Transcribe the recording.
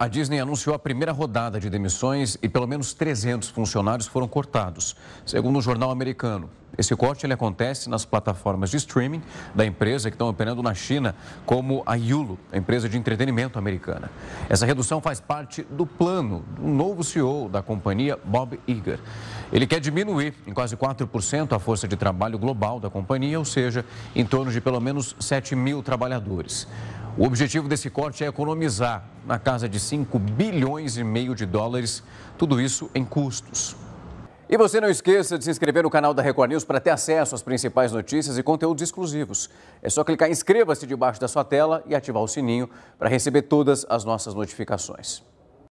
A Disney anunciou a primeira rodada de demissões e pelo menos 300 funcionários foram cortados, segundo o jornal americano. Esse corte ele acontece nas plataformas de streaming da empresa que estão operando na China, como a Yulu, a empresa de entretenimento americana. Essa redução faz parte do plano do novo CEO da companhia, Bob Iger. Ele quer diminuir em quase 4% a força de trabalho global da companhia, ou seja, em torno de pelo menos 7 mil trabalhadores. O objetivo desse corte é economizar na casa de 5 bilhões e meio de dólares, tudo isso em custos. E você não esqueça de se inscrever no canal da Record News para ter acesso às principais notícias e conteúdos exclusivos. É só clicar em inscreva-se debaixo da sua tela e ativar o sininho para receber todas as nossas notificações.